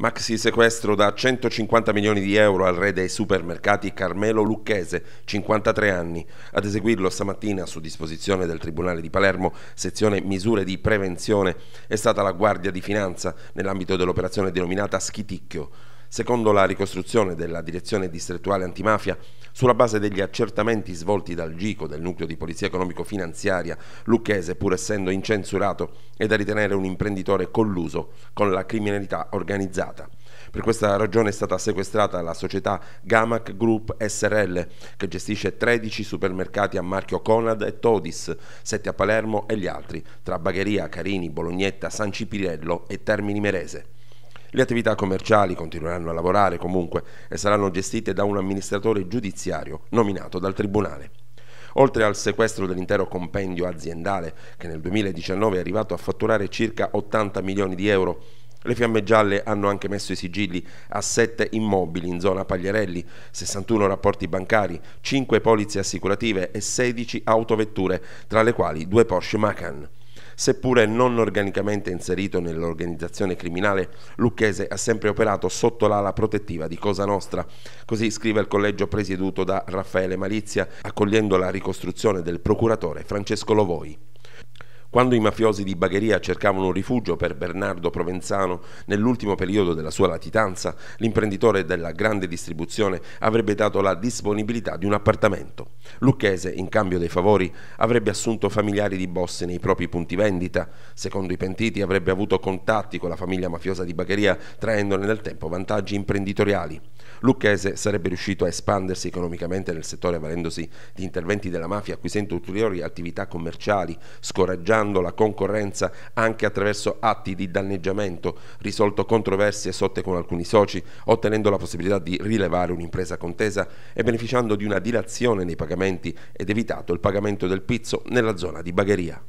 Maxi sequestro da 150 milioni di euro al re dei supermercati Carmelo Lucchese, 53 anni. Ad eseguirlo stamattina, su disposizione del Tribunale di Palermo, sezione misure di prevenzione, è stata la Guardia di Finanza nell'ambito dell'operazione denominata Schiticchio. Secondo la ricostruzione della direzione distrettuale antimafia, sulla base degli accertamenti svolti dal GICO del nucleo di polizia economico-finanziaria lucchese, pur essendo incensurato, è da ritenere un imprenditore colluso con la criminalità organizzata. Per questa ragione è stata sequestrata la società Gamac Group SRL, che gestisce 13 supermercati a marchio Conad e Todis, 7 a Palermo e gli altri, tra Bagheria, Carini, Bolognetta, San Cipirello e Termini Merese. Le attività commerciali continueranno a lavorare comunque e saranno gestite da un amministratore giudiziario nominato dal Tribunale. Oltre al sequestro dell'intero compendio aziendale, che nel 2019 è arrivato a fatturare circa 80 milioni di euro, le fiamme gialle hanno anche messo i sigilli a 7 immobili in zona Pagliarelli, 61 rapporti bancari, 5 polizze assicurative e 16 autovetture, tra le quali due Porsche Macan seppure non organicamente inserito nell'organizzazione criminale lucchese, ha sempre operato sotto l'ala protettiva di Cosa Nostra. Così scrive il collegio presieduto da Raffaele Malizia, accogliendo la ricostruzione del procuratore Francesco Lovoi. Quando i mafiosi di Bagheria cercavano un rifugio per Bernardo Provenzano nell'ultimo periodo della sua latitanza, l'imprenditore della grande distribuzione avrebbe dato la disponibilità di un appartamento. Lucchese, in cambio dei favori, avrebbe assunto familiari di boss nei propri punti vendita. Secondo i pentiti avrebbe avuto contatti con la famiglia mafiosa di Bagheria, traendone nel tempo vantaggi imprenditoriali. Lucchese sarebbe riuscito a espandersi economicamente nel settore avvalendosi di interventi della mafia, acquisendo ulteriori attività commerciali, scoraggiando la concorrenza anche attraverso atti di danneggiamento, risolto controversie sotte con alcuni soci, ottenendo la possibilità di rilevare un'impresa contesa e beneficiando di una dilazione nei pagamenti ed evitato il pagamento del pizzo nella zona di Bagheria.